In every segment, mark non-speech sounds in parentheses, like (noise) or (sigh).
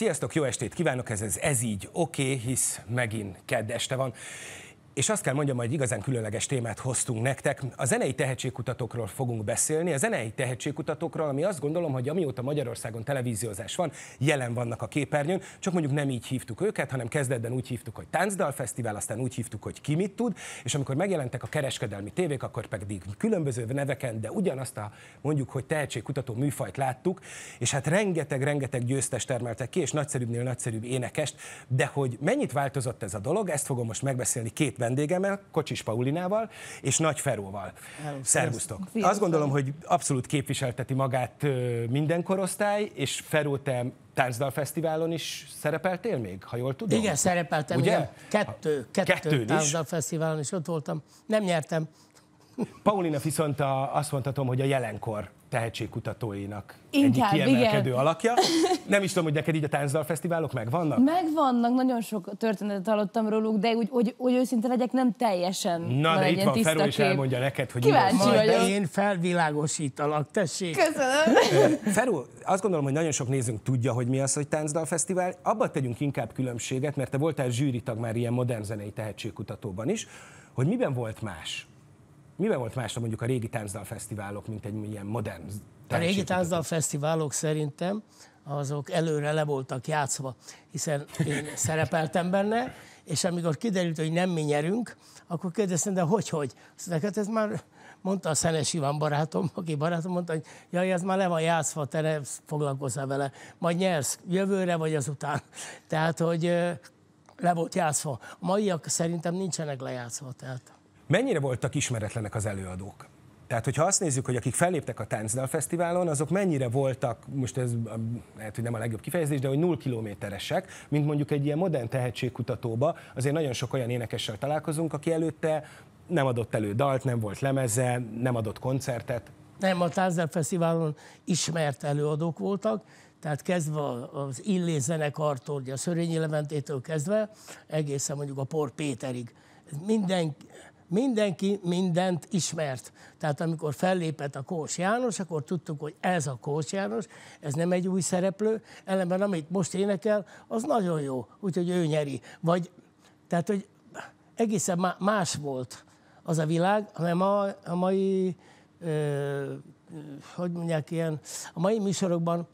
Sziasztok, jó estét kívánok, ez az Ez így oké, okay, hisz megint kedd este van. És azt kell mondjam, hogy igazán különleges témát hoztunk nektek. A zenei tehetségkutatókról fogunk beszélni. A zenei tehetségkutatókról, ami azt gondolom, hogy amióta Magyarországon televíziózás van, jelen vannak a képernyőn, csak mondjuk nem így hívtuk őket, hanem kezdetben úgy hívtuk, hogy Táncdalfesztivál, aztán úgy hívtuk, hogy ki mit tud, és amikor megjelentek a kereskedelmi tévék, akkor pedig különböző neveken, de ugyanazt a mondjuk, hogy tehetségkutató műfajt láttuk, és hát rengeteg-rengeteg győztes termeltek ki, és nagyszerűbbnél nagyszerűbb énekest, de hogy mennyit változott ez a dolog, ezt fogom most megbeszélni két vendégemmel, Kocsis Paulinával és Nagy Feróval. Szervusztok! Azt gondolom, hogy abszolút képviselteti magát minden korosztály, és Feró, te Táncdalfesztiválon is szerepeltél még, ha jól tudom? Igen, szerepeltem. Ugye? Igen. Kettő, kettő Kettőn Táncdalfesztiválon is. is ott voltam. Nem nyertem. Paulina viszont a, azt mondhatom, hogy a jelenkor tehetségkutatóinak Inkább, egyik kiemelkedő igen. alakja. Nem is tudom, hogy neked így a táncdal fesztiválok megvannak? Megvannak, nagyon sok történetet hallottam róluk, de úgy, hogy, hogy őszinte legyek, nem teljesen Na, de itt van Feró, és elmondja neked, hogy Kíváncsi vagyok. én felvilágosítalak, tessék. Köszönöm. Feró, azt gondolom, hogy nagyon sok nézőnk tudja, hogy mi az, hogy táncdal fesztivál. Abba tegyünk inkább különbséget, mert te voltál zsűritag már ilyen modern zenei tehetségkutatóban is, hogy miben volt más? Miben volt más, mondjuk a régi táncdal fesztiválok, mint egy ilyen modern A régi táncdal fesztiválok szerintem azok előre le voltak játszva, hiszen én (laughs) szerepeltem benne, és amikor kiderült, hogy nem mi nyerünk, akkor kérdeztem, de hogy-hogy? Azt hát ez már mondta a Szenes Iván barátom, aki barátom mondta, hogy jaj, ez már le van játszva, te ne foglalkozzál vele, majd nyersz jövőre vagy azután. Tehát, hogy le volt játszva. A maiak szerintem nincsenek lejátszva, tehát mennyire voltak ismeretlenek az előadók? Tehát, hogyha azt nézzük, hogy akik felléptek a Táncdal Fesztiválon, azok mennyire voltak, most ez lehet, hogy nem a legjobb kifejezés, de hogy null kilométeresek, mint mondjuk egy ilyen modern tehetségkutatóba, azért nagyon sok olyan énekessel találkozunk, aki előtte nem adott elő dalt, nem volt lemeze, nem adott koncertet. Nem, a Táncdal Fesztiválon ismert előadók voltak, tehát kezdve az Illé zenekartól, ugye a Szörényi Leventétől kezdve, egészen mondjuk a Por Péterig. Minden mindenki mindent ismert. Tehát amikor fellépett a Kós János, akkor tudtuk, hogy ez a Kós János, ez nem egy új szereplő, ellenben amit most énekel, az nagyon jó, úgyhogy ő nyeri. Vagy, tehát, hogy egészen más volt az a világ, hanem a, a mai, ö, hogy mondják ilyen, a mai műsorokban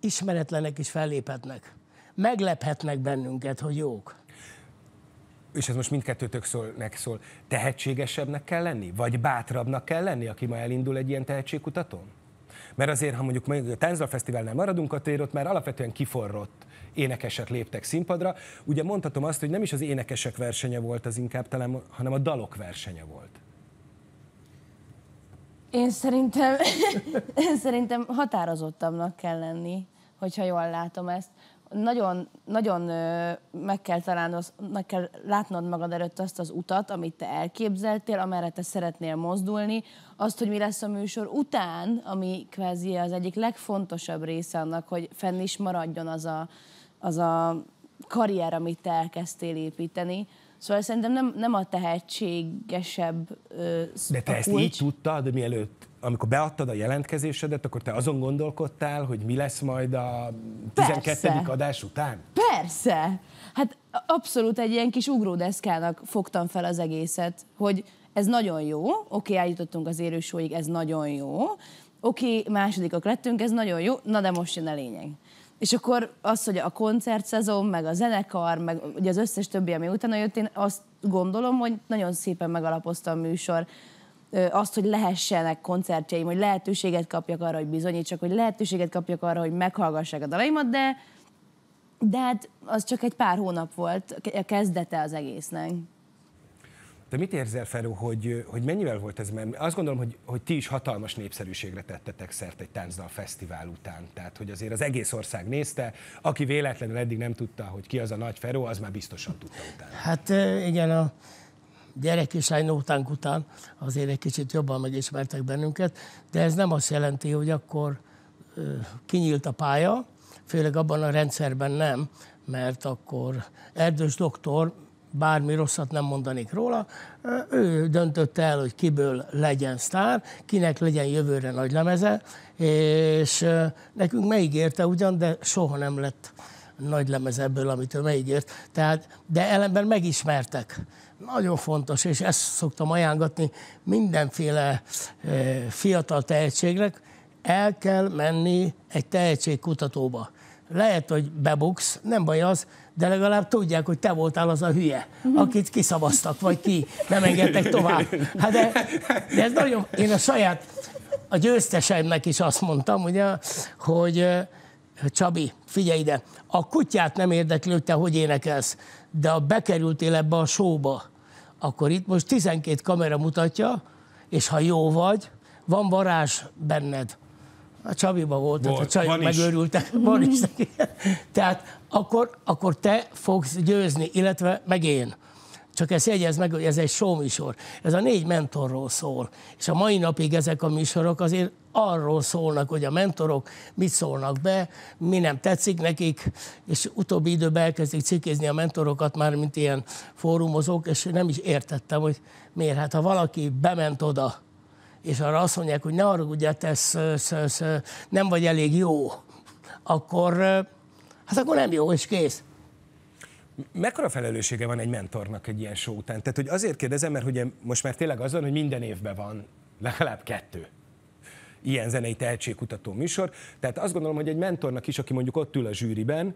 ismeretlenek is felléphetnek. Meglephetnek bennünket, hogy jók és ez most mindkettőtök szólnek szól, tehetségesebbnek kell lenni? Vagy bátrabbnak kell lenni, aki ma elindul egy ilyen tehetségkutatón? Mert azért, ha mondjuk a Tenzla Fesztiválnál maradunk, a tér ott már alapvetően kiforrott énekesek léptek színpadra. Ugye mondhatom azt, hogy nem is az énekesek versenye volt az inkább, talán, hanem a dalok versenye volt. Én szerintem, (laughs) én szerintem határozottabbnak kell lenni, hogyha jól látom ezt nagyon, nagyon meg kell találnod, meg kell látnod magad előtt azt az utat, amit te elképzeltél, amerre te szeretnél mozdulni, azt, hogy mi lesz a műsor után, ami kvázi az egyik legfontosabb része annak, hogy fenn is maradjon az a, az a karrier, amit te elkezdtél építeni. Szóval szerintem nem, nem a tehetségesebb ö, De te ezt így tudtad, mielőtt amikor beadtad a jelentkezésedet, akkor te azon gondolkodtál, hogy mi lesz majd a 12. Persze. adás után? Persze! Hát abszolút egy ilyen kis ugródeszkának fogtam fel az egészet, hogy ez nagyon jó, oké, okay, eljutottunk az érősóig, ez nagyon jó, oké, okay, másodikak lettünk, ez nagyon jó, na de most jön a lényeg. És akkor az, hogy a koncertszezon, meg a zenekar, meg ugye az összes többi, ami utána jött, én azt gondolom, hogy nagyon szépen megalapoztam a műsor azt, hogy lehessenek koncertjeim, hogy lehetőséget kapjak arra, hogy bizonyítsak, hogy lehetőséget kapjak arra, hogy meghallgassák a dalaimat, de, de hát az csak egy pár hónap volt, a kezdete az egésznek. De mit érzel, Feru, hogy, hogy mennyivel volt ez? Mert azt gondolom, hogy, hogy ti is hatalmas népszerűségre tettetek szert egy táncdal fesztivál után. Tehát, hogy azért az egész ország nézte, aki véletlenül eddig nem tudta, hogy ki az a nagy Feru, az már biztosan tudta utána. Hát igen, a, gyerekisány nótánk után azért egy kicsit jobban megismertek bennünket, de ez nem azt jelenti, hogy akkor kinyílt a pálya, főleg abban a rendszerben nem, mert akkor Erdős doktor bármi rosszat nem mondanék róla, ő döntötte el, hogy kiből legyen sztár, kinek legyen jövőre nagy lemeze, és nekünk megígérte ugyan, de soha nem lett nagy lemez ebből, amit ő megígért. Tehát, de ellenben megismertek. Nagyon fontos, és ezt szoktam ajánlatni mindenféle e, fiatal tehetségnek, el kell menni egy tehetségkutatóba. Lehet, hogy bebuksz, nem baj az, de legalább tudják, hogy te voltál az a hülye, mhm. akit kiszavaztak, vagy ki, nem engedtek tovább. Hát de, de ez nagyon, én a saját, a győzteseimnek is azt mondtam, ugye, hogy e, Csabi, figyelj ide, a kutyát nem érdekli, hogy te hogy énekelsz, de ha bekerültél ebbe a showba, akkor itt most 12 kamera mutatja, és ha jó vagy, van varázs benned. A Csabiba volt, volt a csajok megőrültek. Van is. (laughs) Tehát akkor, akkor te fogsz győzni, illetve meg én. Csak ezt jegyez meg, hogy ez egy show műsor. Ez a négy mentorról szól. És a mai napig ezek a műsorok azért arról szólnak, hogy a mentorok mit szólnak be, mi nem tetszik nekik, és utóbbi időben elkezdik cikkézni a mentorokat már, mint ilyen fórumozók, és nem is értettem, hogy miért. Hát ha valaki bement oda, és arra azt mondják, hogy ne arra ugye tesz, nem vagy elég jó, akkor, hát akkor nem jó, és kész. Mekkora felelőssége van egy mentornak egy ilyen show után? Tehát, hogy azért kérdezem, mert ugye most már tényleg az van, hogy minden évben van legalább kettő ilyen zenei tehetségkutató műsor. Tehát azt gondolom, hogy egy mentornak is, aki mondjuk ott ül a zsűriben,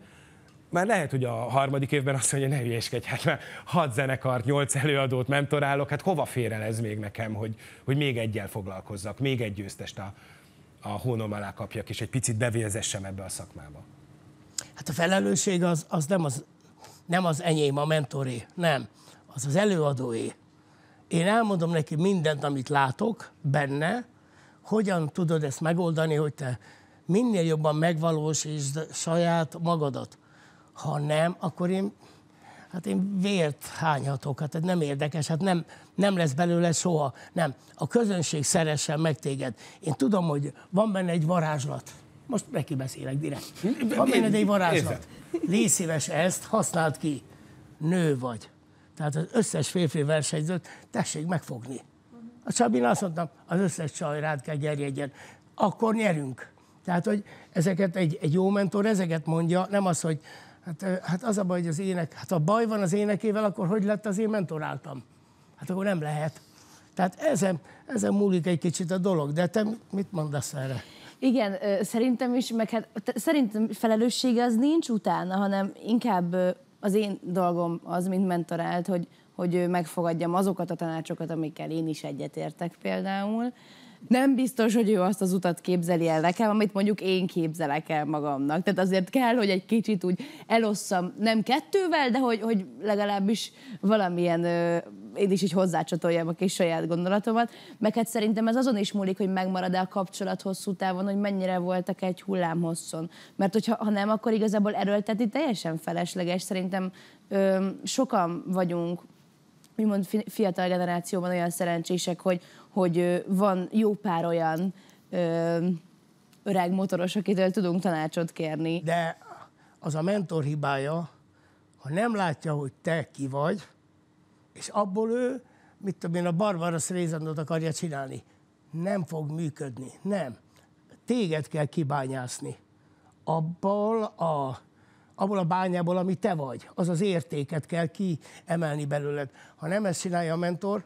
már lehet, hogy a harmadik évben azt mondja, ne hülyeskedj, hát már hat zenekart, nyolc előadót mentorálok, hát hova fér el ez még nekem, hogy, hogy még egyel foglalkozzak, még egy győztest a, a hónom alá kapjak, és egy picit bevélzessem ebbe a szakmába. Hát a felelősség az, az, nem, az nem az enyém, a mentoré, nem, az az előadóé. Én elmondom neki mindent, amit látok benne, hogyan tudod ezt megoldani, hogy te minél jobban megvalósítsd saját magadat. Ha nem, akkor én, hát én vért hányhatok, hát ez nem érdekes, hát nem, nem lesz belőle soha. Nem, a közönség szeressen meg téged. Én tudom, hogy van benne egy varázslat. Most neki beszélek direkt. Van benne egy varázslat. Légy szíves ezt, használd ki. Nő vagy. Tehát az összes férfi versenyzőt tessék megfogni. A Csabin azt mondta, az összes csaj rád kell gerjedjen. Akkor nyerünk. Tehát, hogy ezeket egy, egy jó mentor ezeket mondja, nem az, hogy hát, hát az a baj, hogy az ének, hát ha baj van az énekével, akkor hogy lett az én mentoráltam? Hát akkor nem lehet. Tehát ezen, ezen múlik egy kicsit a dolog, de te mit mondasz erre? Igen, szerintem is, meg hát szerintem felelőssége az nincs utána, hanem inkább az én dolgom az, mint mentorált, hogy hogy ő megfogadjam azokat a tanácsokat, amikkel én is egyetértek például. Nem biztos, hogy ő azt az utat képzeli el nekem, amit mondjuk én képzelek el magamnak. Tehát azért kell, hogy egy kicsit úgy elosszam, nem kettővel, de hogy, hogy legalábbis valamilyen én is így hozzácsatoljam a kis saját gondolatomat, meg hát szerintem ez azon is múlik, hogy megmarad-e a kapcsolat hosszú távon, hogy mennyire voltak egy hullám hosszon. Mert hogyha ha nem, akkor igazából erőltetni teljesen felesleges. Szerintem ö, sokan vagyunk úgymond fiatal generációban olyan szerencsések, hogy, hogy van jó pár olyan ö, öreg motoros, akitől tudunk tanácsot kérni. De az a mentor hibája, ha nem látja, hogy te ki vagy, és abból ő, mit tudom én, a Barbara Streisandot akarja csinálni. Nem fog működni, nem. Téged kell kibányászni. Abból a abból a bányából, ami te vagy. Az az értéket kell kiemelni belőled. Ha nem ezt csinálja a mentor,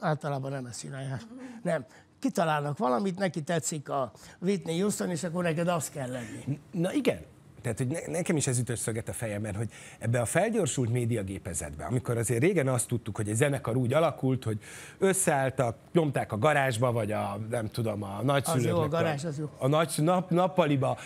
általában nem ezt csinálják. Nem. Kitalálnak valamit, neki tetszik a Whitney Houston, és akkor neked az kell lenni. Na igen, tehát, hogy ne, nekem is ez ütös szöget a fejemben, hogy ebbe a felgyorsult médiagépezetbe, amikor azért régen azt tudtuk, hogy egy zenekar úgy alakult, hogy összeálltak, nyomták a garázsba, vagy a, nem tudom, a nagyszülőknek. Az jó, a garázs, az jó. A nagy, nap, nappaliba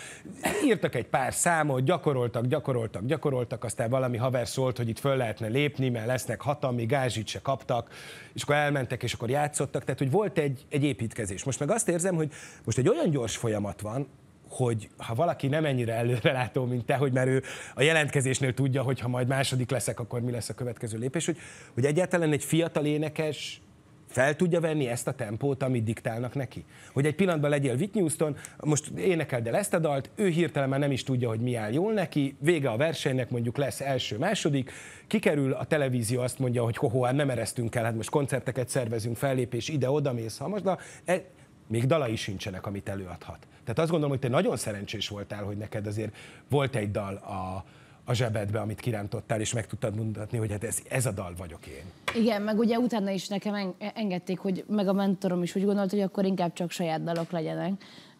írtak egy pár számot, gyakoroltak, gyakoroltak, gyakoroltak, aztán valami haver szólt, hogy itt föl lehetne lépni, mert lesznek hatalmi, gázsit se kaptak, és akkor elmentek, és akkor játszottak, tehát hogy volt egy, egy építkezés. Most meg azt érzem, hogy most egy olyan gyors folyamat van, hogy ha valaki nem ennyire előrelátó, mint te, hogy mert ő a jelentkezésnél tudja, hogy ha majd második leszek, akkor mi lesz a következő lépés, hogy, hogy egyáltalán egy fiatal énekes fel tudja venni ezt a tempót, amit diktálnak neki. Hogy egy pillanatban legyél Whitney Houston, most énekeld el ezt a dalt, ő hirtelen már nem is tudja, hogy mi áll jól neki, vége a versenynek mondjuk lesz első-második, kikerül a televízió, azt mondja, hogy hoho, hát nem eresztünk el, hát most koncerteket szervezünk, fellépés ide-oda, mész most, de e, még dala is sincsenek, amit előadhat. Tehát azt gondolom, hogy te nagyon szerencsés voltál, hogy neked azért volt egy dal a, a zsebedbe, amit kirántottál, és meg tudtad mondatni, hogy hát ez, ez a dal vagyok én. Igen, meg ugye utána is nekem engedték, hogy meg a mentorom is úgy gondolt, hogy akkor inkább csak saját dalok legyenek.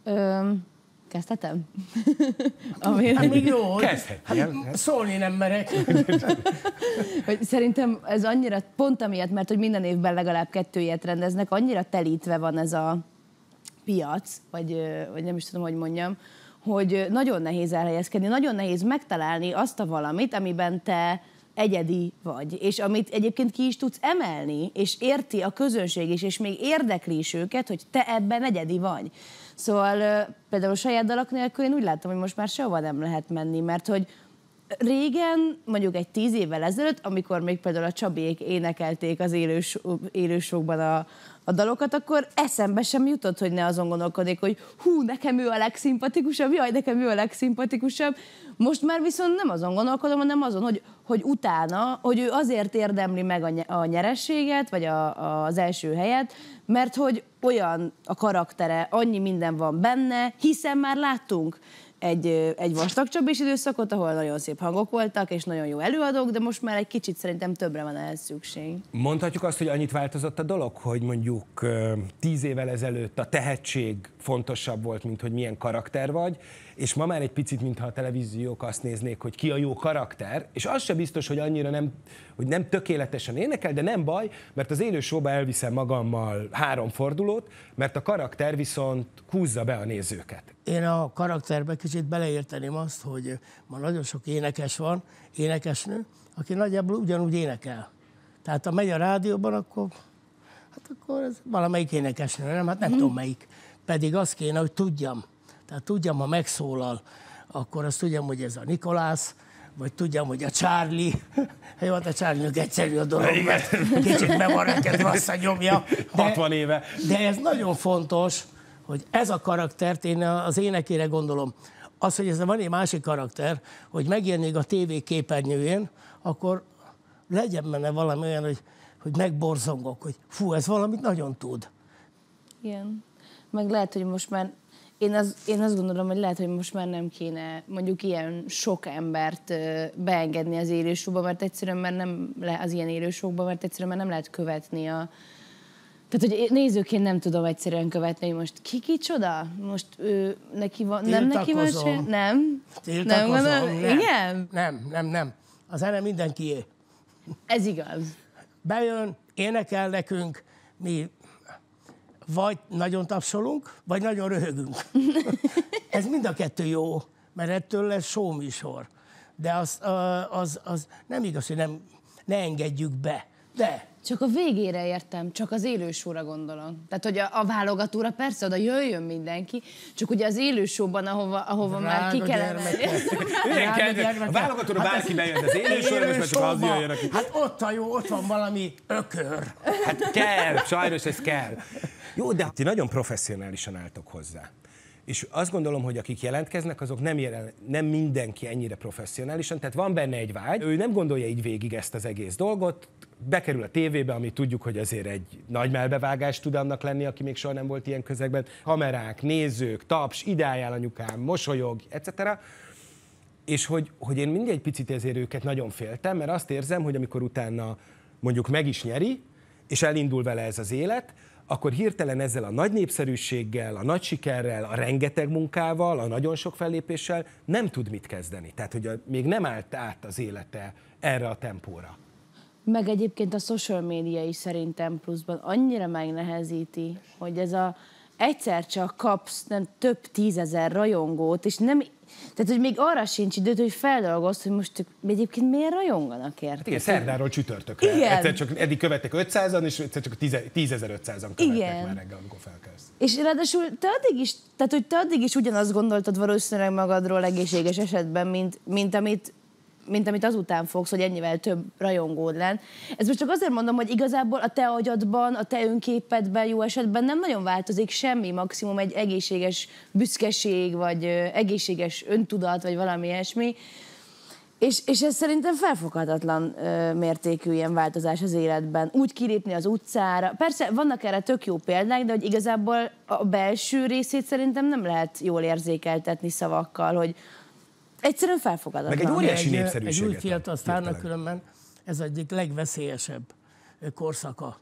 Öm, Kezdhetem? (laughs) Ami... Hát még jó. Hát, hát, szólni nem merek. (laughs) hogy szerintem ez annyira, pont amiatt, mert hogy minden évben legalább kettőjét rendeznek, annyira telítve van ez a piac, vagy, vagy nem is tudom, hogy mondjam, hogy nagyon nehéz elhelyezkedni, nagyon nehéz megtalálni azt a valamit, amiben te egyedi vagy, és amit egyébként ki is tudsz emelni, és érti a közönség is, és még érdekli is őket, hogy te ebben egyedi vagy. Szóval például saját dalak nélkül én úgy látom, hogy most már sehova nem lehet menni, mert hogy régen, mondjuk egy tíz évvel ezelőtt, amikor még például a csabék énekelték az élős, élősokban a, a dalokat, akkor eszembe sem jutott, hogy ne azon gondolkodik, hogy hú, nekem ő a legszimpatikusabb, jaj, nekem ő a legszimpatikusabb. Most már viszont nem azon gondolkodom, hanem azon, hogy, hogy utána, hogy ő azért érdemli meg a, a nyerességet, vagy a, a, az első helyet, mert hogy olyan a karaktere, annyi minden van benne, hiszen már láttunk egy, egy vastag csapés időszakot, ahol nagyon szép hangok voltak, és nagyon jó előadók, de most már egy kicsit szerintem többre van ehhez szükség. Mondhatjuk azt, hogy annyit változott a dolog, hogy mondjuk tíz évvel ezelőtt a tehetség fontosabb volt, mint hogy milyen karakter vagy, és ma már egy picit, mintha a televíziók azt néznék, hogy ki a jó karakter, és az se biztos, hogy annyira nem, hogy nem tökéletesen énekel, de nem baj, mert az élő showba elviszem magammal három fordulót, mert a karakter viszont húzza be a nézőket. Én a karakterbe kicsit beleérteném azt, hogy ma nagyon sok énekes van, énekesnő, aki nagyjából ugyanúgy énekel. Tehát ha megy a rádióban, akkor hát akkor ez valamelyik énekesnő, nem? Hát nem mm. tudom melyik pedig azt kéne, hogy tudjam. Tehát tudjam, ha megszólal, akkor azt tudjam, hogy ez a Nikolász, vagy tudjam, hogy a Charlie, (laughs) jó, hát a Charlie-nak egyszerű a dolog, Igen. mert kicsit be van rekedve, azt nyomja. De, 60 éve. De ez nagyon fontos, hogy ez a karaktert, én az énekére gondolom, az, hogy ez van egy másik karakter, hogy megjelenik a TV képernyőjén, akkor legyen benne valami olyan, hogy, hogy megborzongok, hogy fú, ez valamit nagyon tud. Igen meg lehet, hogy most már én, az, én azt gondolom, hogy lehet, hogy most már nem kéne mondjuk ilyen sok embert beengedni az élősóba, mert egyszerűen már nem le, az ilyen élősókba, mert egyszerűen már nem lehet követni a, tehát, hogy nézőként nem tudom egyszerűen követni, hogy most ki kicsoda? Most ő, neki van, nem neki van se? Nem? Nem, nem, igen? Nem, nem, nem. A zene mindenkié. Ez igaz. Bejön, énekel nekünk, mi vagy nagyon tapsolunk, vagy nagyon röhögünk. (laughs) Ez mind a kettő jó, mert ettől lesz sóműsor. De az, az, az nem igaz, hogy nem, ne engedjük be. De csak a végére értem, csak az élősóra gondolom. Tehát, hogy a, a válogatóra persze oda jöjjön mindenki, csak ugye az élősóban, ahova, ahova Drága már ki kell. menni. A válogatóra hát bárki bejön, az élősóra élő most az jöjjön, aki... Hát ott a jó, ott van valami ökör. Hát kell, sajnos ez kell. Jó, de ti nagyon professzionálisan álltok hozzá. És azt gondolom, hogy akik jelentkeznek, azok nem, jelen, nem mindenki ennyire professzionálisan, tehát van benne egy vágy, ő nem gondolja így végig ezt az egész dolgot, bekerül a tévébe, ami tudjuk, hogy azért egy nagy melbevágás tud annak lenni, aki még soha nem volt ilyen közegben. Kamerák, nézők, taps, idájál anyukám, mosolyog, etc. És hogy, hogy én mindig egy picit ezért őket nagyon féltem, mert azt érzem, hogy amikor utána mondjuk meg is nyeri, és elindul vele ez az élet, akkor hirtelen ezzel a nagy népszerűséggel, a nagy sikerrel, a rengeteg munkával, a nagyon sok fellépéssel nem tud mit kezdeni. Tehát, hogy a, még nem állt át az élete erre a tempóra. Meg egyébként a social media is szerintem pluszban annyira megnehezíti, hogy ez a egyszer csak kapsz nem több tízezer rajongót, és nem tehát, hogy még arra sincs időt, hogy feldolgozz, hogy most egyébként miért rajonganak érte. Hát igen, szerdáról csütörtökre. Igen. Egyszer csak eddig követtek 500-an, és egyszer csak 10.500-an követtek igen. már reggel, amikor felkelsz. És ráadásul te addig is, tehát, hogy te addig is ugyanazt gondoltad valószínűleg magadról egészséges esetben, mint, mint amit mint amit azután fogsz, hogy ennyivel több rajongód len. Ez most csak azért mondom, hogy igazából a te agyadban, a te önképedben jó esetben nem nagyon változik semmi, maximum egy egészséges büszkeség, vagy egészséges öntudat, vagy valami ilyesmi. És, és ez szerintem felfoghatatlan ö, mértékű ilyen változás az életben. Úgy kilépni az utcára. Persze vannak erre tök jó példák, de hogy igazából a belső részét szerintem nem lehet jól érzékeltetni szavakkal, hogy Egyszerűen felfogadatlan. Meg egy óriási egy, népszerűséget. Egy új fiatal sztárnak különben ez egyik legveszélyesebb korszaka.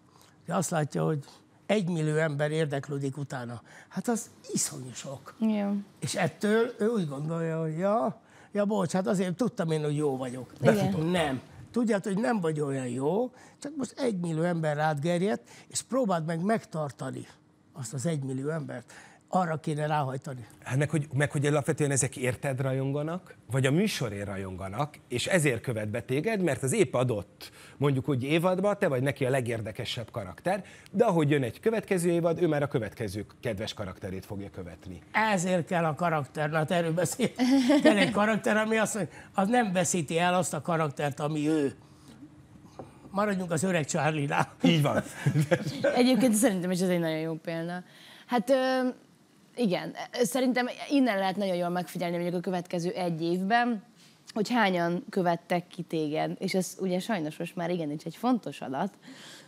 Azt látja, hogy egy millió ember érdeklődik utána. Hát az iszonyú sok. Ja. És ettől ő úgy gondolja, hogy ja, ja bocs, hát azért tudtam én, hogy jó vagyok. Befutott. Nem. Tudját, hogy nem vagy olyan jó, csak most egy millió ember rád gerjed, és próbáld meg megtartani azt az egymillió embert arra kéne ráhajtani. Hát meg hogy, meg hogy alapvetően ezek érted rajonganak, vagy a műsorért rajonganak, és ezért követ be téged, mert az épp adott, mondjuk úgy évadban, te vagy neki a legérdekesebb karakter, de ahogy jön egy következő évad, ő már a következő kedves karakterét fogja követni. Ezért kell a karakter, hát erről beszél. egy karakter, ami azt mondja, az nem veszíti el azt a karaktert, ami ő maradjunk az öreg Charlie-nál. Így van. Egyébként szerintem is ez egy nagyon jó példa. Hát igen, e, szerintem innen lehet nagyon jól megfigyelni mondjuk a következő egy évben, hogy hányan követtek ki téged, és ez ugye sajnos most már igenis egy fontos adat,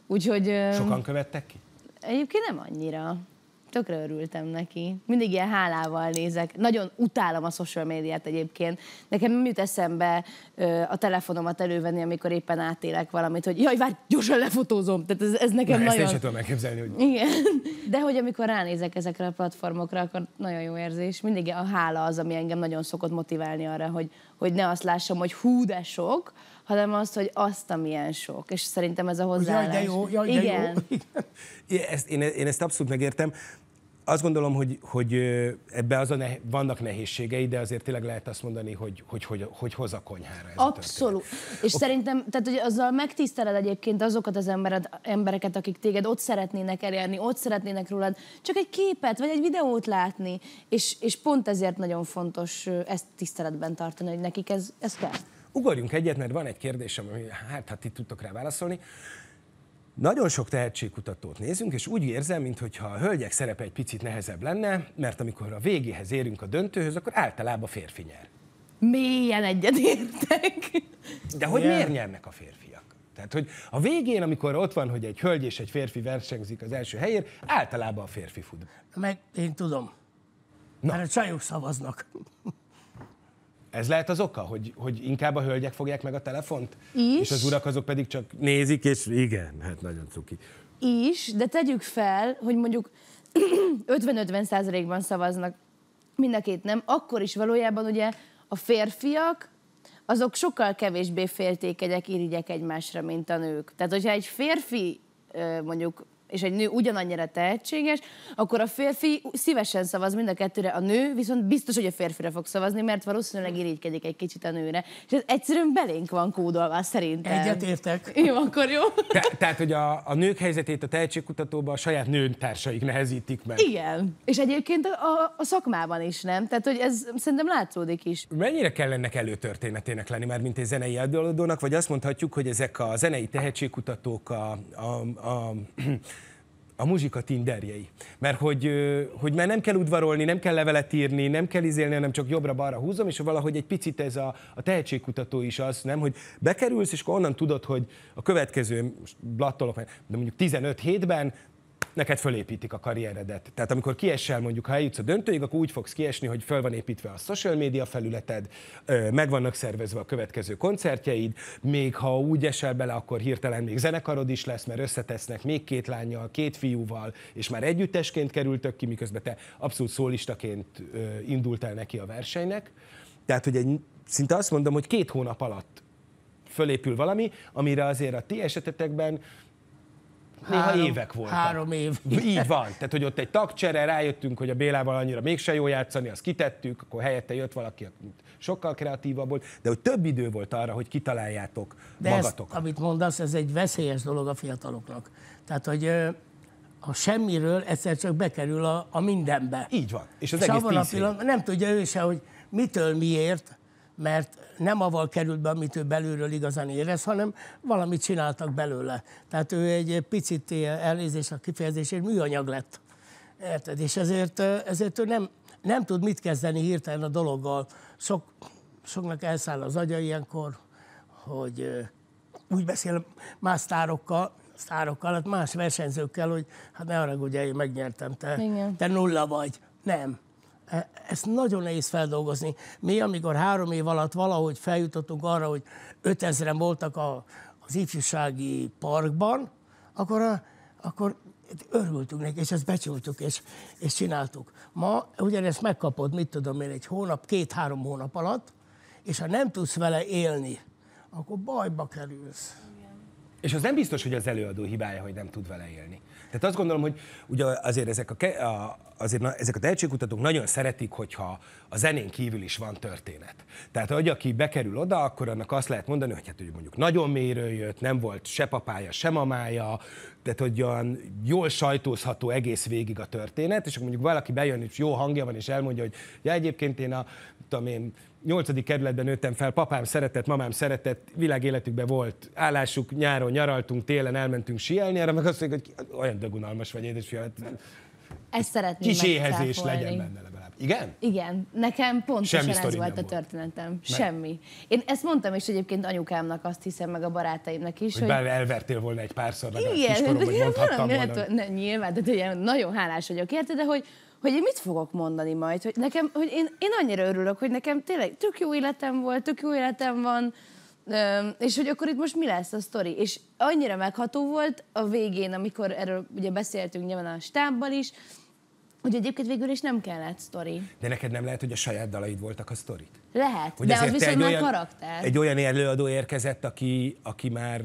úgyhogy... Sokan követtek ki? Egyébként nem annyira tökre örültem neki. Mindig ilyen hálával nézek. Nagyon utálom a social médiát egyébként. Nekem nem jut eszembe ö, a telefonomat elővenni, amikor éppen átélek valamit, hogy jaj, várj, gyorsan lefotózom. Tehát ez, ez nekem Na, nagyon... Ezt nem tudom elképzelni, hogy... Igen. De hogy amikor ránézek ezekre a platformokra, akkor nagyon jó érzés. Mindig a hála az, ami engem nagyon szokott motiválni arra, hogy, hogy ne azt lássam, hogy hú, de sok, hanem azt, hogy azt, amilyen sok. És szerintem ez a hozzáállás. Jaj, de jó, jaj, de Igen. jó. (laughs) Igen. Ezt, én, én ezt abszolút megértem azt gondolom, hogy, hogy ebbe az a ne, vannak nehézségei, de azért tényleg lehet azt mondani, hogy hogy, hogy, hogy hoz a konyhára. Ez Abszolút. A (laughs) és okay. szerintem, tehát hogy azzal megtiszteled egyébként azokat az embered, embereket, akik téged ott szeretnének elérni, ott szeretnének rólad csak egy képet vagy egy videót látni. És, és pont ezért nagyon fontos ezt tiszteletben tartani, hogy nekik ez, ez kell. Ugorjunk egyet, mert van egy kérdésem, ami hát, hát ti tudtok rá válaszolni. Nagyon sok tehetségkutatót nézünk, és úgy érzem, mintha a hölgyek szerepe egy picit nehezebb lenne, mert amikor a végéhez érünk a döntőhöz, akkor általában férfi nyer. Mélyen egyetértek. De hogy yeah. miért nyernek a férfiak? Tehát, hogy a végén, amikor ott van, hogy egy hölgy és egy férfi versenyzik az első helyért, általában a férfi fut. Meg én tudom. Na. Mert a csajok szavaznak. Ez lehet az oka, hogy, hogy inkább a hölgyek fogják meg a telefont? Is. És az urak azok pedig csak nézik, és igen, hát nagyon cuki. Is, de tegyük fel, hogy mondjuk 50-50 (clears throat) százalékban szavaznak mind a két nem, akkor is valójában ugye a férfiak azok sokkal kevésbé féltékenyek, irigyek egymásra, mint a nők. Tehát, hogyha egy férfi mondjuk és egy nő ugyanannyira tehetséges, akkor a férfi szívesen szavaz mind a kettőre, a nő viszont biztos, hogy a férfire fog szavazni, mert valószínűleg irigykedik egy kicsit a nőre. És ez egyszerűen belénk van kódolva szerintem. Egyet értek. Jó, akkor jó. Te, tehát, hogy a, a nők helyzetét a tehetségkutatóban a saját nőtársaik nehezítik meg. Igen. És egyébként a, a, a szakmában is, nem? Tehát, hogy ez szerintem látszódik is. Mennyire kell ennek előtörténetének lenni, már mint egy zenei előadónak, vagy azt mondhatjuk, hogy ezek a zenei tehetségkutatók a, a, a a muzsika tinderjei. Mert hogy, hogy már nem kell udvarolni, nem kell levelet írni, nem kell izélni, hanem csak jobbra-balra húzom, és valahogy egy picit ez a, a tehetségkutató is az, nem, hogy bekerülsz, és akkor onnan tudod, hogy a következő, most blattolok, de mondjuk 15 hétben neked fölépítik a karrieredet. Tehát amikor kiesel, mondjuk, ha eljutsz a döntőig, akkor úgy fogsz kiesni, hogy föl van építve a social media felületed, meg vannak szervezve a következő koncertjeid, még ha úgy esel bele, akkor hirtelen még zenekarod is lesz, mert összetesznek még két lányjal, két fiúval, és már együttesként kerültök ki, miközben te abszolút szólistaként indultál neki a versenynek. Tehát, hogy egy, szinte azt mondom, hogy két hónap alatt fölépül valami, amire azért a ti esetetekben Néha három, évek voltak. Három év. (laughs) Így van. Tehát, hogy ott egy tagcsere, rájöttünk, hogy a Bélával annyira mégse jó játszani, azt kitettük, akkor helyette jött valaki, sokkal kreatívabb volt, de hogy több idő volt arra, hogy kitaláljátok de magatokat. Ezt, amit mondasz, ez egy veszélyes dolog a fiataloknak. Tehát, hogy a semmiről egyszer csak bekerül a, a mindenbe. Így van. És az és egész abban a pillanat, nem tudja ő se, hogy mitől, miért, mert nem aval került be, amit ő belülről igazán érez, hanem valamit csináltak belőle. Tehát ő egy picit elnézés a kifejezésért műanyag lett. Érted? És ezért, ezért ő nem, nem tud mit kezdeni hirtelen a dologgal. Sok, soknak elszáll az agya ilyenkor, hogy úgy beszél más sztárokkal, sztárokkal, hát más versenyzőkkel, hogy hát ne arra, ugye én megnyertem, te, Igen. te nulla vagy. Nem, E, ezt nagyon nehéz feldolgozni. Mi, amikor három év alatt valahogy feljutottunk arra, hogy 5000-en voltak a, az ifjúsági parkban, akkor, a, akkor örültünk neki, és ezt becsültük, és, és csináltuk. Ma ugyanezt megkapod, mit tudom én, egy hónap, két-három hónap alatt, és ha nem tudsz vele élni, akkor bajba kerülsz. És az nem biztos, hogy az előadó hibája, hogy nem tud vele élni. Tehát azt gondolom, hogy ugye azért ezek a, a, azért na, ezek a tehetségkutatók nagyon szeretik, hogyha a zenén kívül is van történet. Tehát, hogy aki bekerül oda, akkor annak azt lehet mondani, hogy hát hogy mondjuk nagyon mélyről jött, nem volt se papája, se mamája, tehát hogy olyan jól sajtózható egész végig a történet, és akkor mondjuk valaki bejön, és jó hangja van, és elmondja, hogy ja, egyébként én a, tudom én, Nyolcadik kerületben nőttem fel, papám szeretett, mamám szeretett, világéletükben volt állásuk, nyáron nyaraltunk, télen elmentünk sielni, erre meg azt mondjuk, hogy olyan dögunalmas vagy, édesfiam, hát ezt szeretném Kis éhezés legyen benne legalább. Igen? Igen. Nekem pontosan Semmi ez volt a történetem. Volt. Semmi. Én ezt mondtam is egyébként anyukámnak, azt hiszem, meg a barátaimnak is. Hogy, hogy... elvertél volna egy párszor, legalább Igen, kiskoromban mondhattam volna. Ne, nyilván, de, nagyon hálás vagyok érte, de hogy, hogy én mit fogok mondani majd, hogy nekem, hogy én, én annyira örülök, hogy nekem tényleg tök jó életem volt, tök jó életem van, és hogy akkor itt most mi lesz a sztori. És annyira megható volt a végén, amikor erről ugye beszéltünk nyilván a stábbal is, hogy egyébként végül is nem kellett sztori. De neked nem lehet, hogy a saját dalaid voltak a sztorit? Lehet, hogy de az viszont már olyan, karakter. Egy olyan előadó érkezett, aki, aki már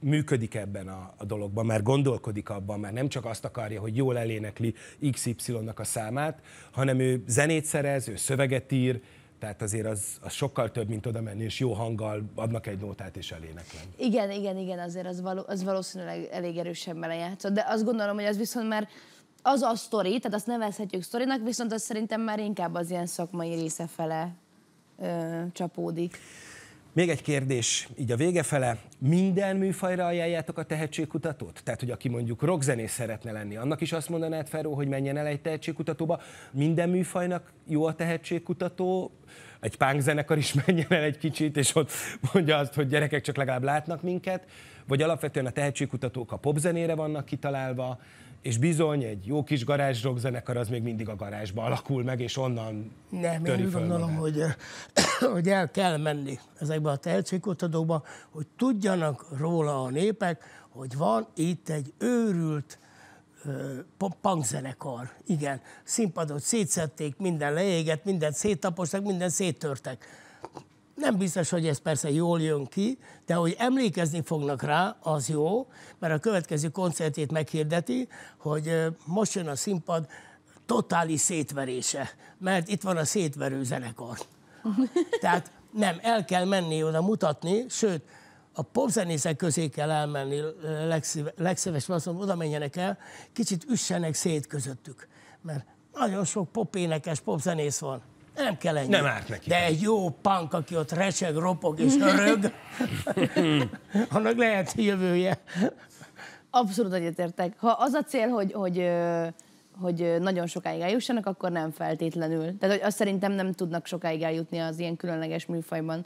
működik ebben a, a dologban, mert gondolkodik abban, mert nem csak azt akarja, hogy jól elénekli XY-nak a számát, hanem ő zenét szerez, ő szöveget ír, tehát azért az, az sokkal több, mint oda menni, és jó hanggal adnak egy nótát, és eléneklem. Igen, igen, igen, azért az, való, az valószínűleg elég erősen belejátszott, de azt gondolom, hogy az viszont már az a sztori, tehát azt nevezhetjük sztorinak, viszont az szerintem már inkább az ilyen szakmai része fele ö, csapódik. Még egy kérdés, így a vége fele, minden műfajra ajánljátok a tehetségkutatót? Tehát, hogy aki mondjuk rockzenész szeretne lenni, annak is azt mondanád, Feró, hogy menjen el egy tehetségkutatóba. Minden műfajnak jó a tehetségkutató, egy pánkzenekar is (laughs) menjen el egy kicsit, és ott mondja azt, hogy gyerekek csak legalább látnak minket, vagy alapvetően a tehetségkutatók a popzenére vannak kitalálva, és bizony egy jó kis garázs rock zenekar az még mindig a garázsba alakul meg, és onnan Nem, én úgy gondolom, hogy, eh, (clears throat) hogy el kell menni ezekbe a tehetségkutatókba, hogy tudjanak róla a népek, hogy van itt egy őrült eh, punkzenekar, igen. Színpadot szétszették, minden leégett, minden széttapostak, minden széttörtek nem biztos, hogy ez persze jól jön ki, de hogy emlékezni fognak rá, az jó, mert a következő koncertét meghirdeti, hogy most jön a színpad totális szétverése, mert itt van a szétverő zenekar. (laughs) Tehát nem, el kell menni oda mutatni, sőt, a popzenészek közé kell elmenni, legszívesen azt mondom, oda menjenek el, kicsit üssenek szét közöttük, mert nagyon sok popénekes, popzenész van. Nem kell ennyi. Nem árt neki. De egy jó punk, aki ott recseg, ropog és (laughs) rög, (laughs) annak lehet jövője. Abszolút egyetértek. Ha az a cél, hogy, hogy, hogy nagyon sokáig eljussanak, akkor nem feltétlenül. Tehát hogy azt szerintem nem tudnak sokáig eljutni az ilyen különleges műfajban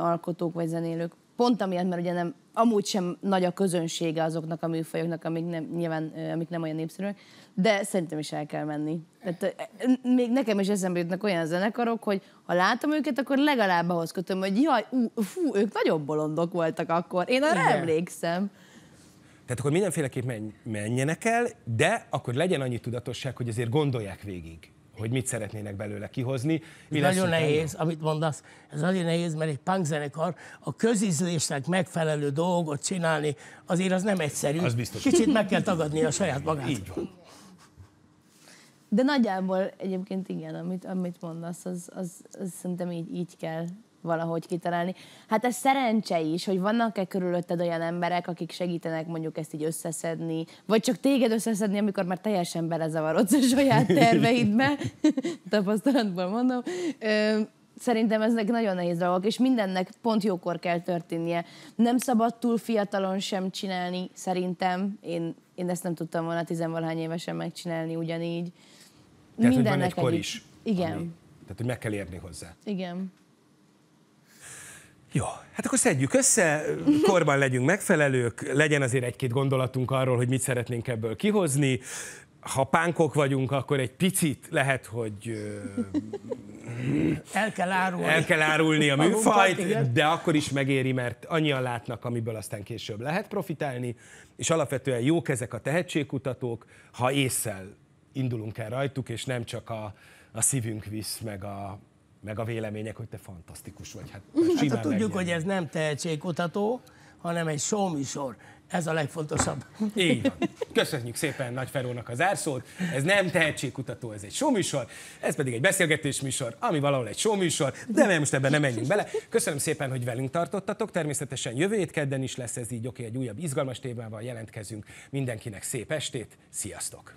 alkotók vagy zenélők pont amiatt, mert ugye nem, amúgy sem nagy a közönsége azoknak a műfajoknak, amik nem, nyilván, amik nem olyan népszerűek, de szerintem is el kell menni. Tehát, még nekem is eszembe jutnak olyan zenekarok, hogy ha látom őket, akkor legalább ahhoz kötöm, hogy jaj, ú, fú, ők nagyobb bolondok voltak akkor. Én arra Igen. emlékszem. Tehát akkor mindenféleképp menjenek el, de akkor legyen annyi tudatosság, hogy azért gondolják végig hogy mit szeretnének belőle kihozni. Mi ez nagyon nehéz, tenni? amit mondasz, ez nagyon nehéz, mert egy punkzenekar a közizlésnek megfelelő dolgot csinálni, azért az nem egyszerű. Az biztos. Kicsit meg kell tagadni a saját magát. Így van. De nagyjából egyébként igen, amit, amit mondasz, az, az, az szerintem így, így kell valahogy kitalálni. Hát ez szerencse is, hogy vannak-e körülötted olyan emberek, akik segítenek mondjuk ezt így összeszedni, vagy csak téged összeszedni, amikor már teljesen belezavarodsz a saját (laughs) terveidbe, (laughs) tapasztalatból mondom. Ö, szerintem eznek nagyon nehéz dolgok, és mindennek pont jókor kell történnie. Nem szabad túl fiatalon sem csinálni, szerintem. Én, én ezt nem tudtam volna tizenvalahány évesen megcsinálni ugyanígy. Tehát, Mindennek hogy van egy kor is. Igen. Ami, tehát, hogy meg kell érni hozzá. Igen. Jó, hát akkor szedjük össze, korban legyünk megfelelők, legyen azért egy-két gondolatunk arról, hogy mit szeretnénk ebből kihozni. Ha pánkok vagyunk, akkor egy picit lehet, hogy... el kell árulni. El kell árulni a műfajt, de akkor is megéri, mert annyian látnak, amiből aztán később lehet profitálni, és alapvetően jók ezek a tehetségkutatók, ha észsel indulunk el rajtuk, és nem csak a, a szívünk visz, meg a, meg a vélemények, hogy te fantasztikus vagy. Hát, hát ha hát tudjuk, hogy ez nem tehetségkutató, hanem egy showműsor. Ez a legfontosabb. Így van. Köszönjük szépen Nagy Ferónak az árszót. Ez nem tehetségkutató, ez egy showműsor, ez pedig egy beszélgetés műsor, ami valahol egy showműsor, de nem, most ebben nem menjünk bele. Köszönöm szépen, hogy velünk tartottatok. Természetesen jövő hét kedden is lesz ez így, oké, egy újabb izgalmas témával jelentkezünk. Mindenkinek szép estét, sziasztok!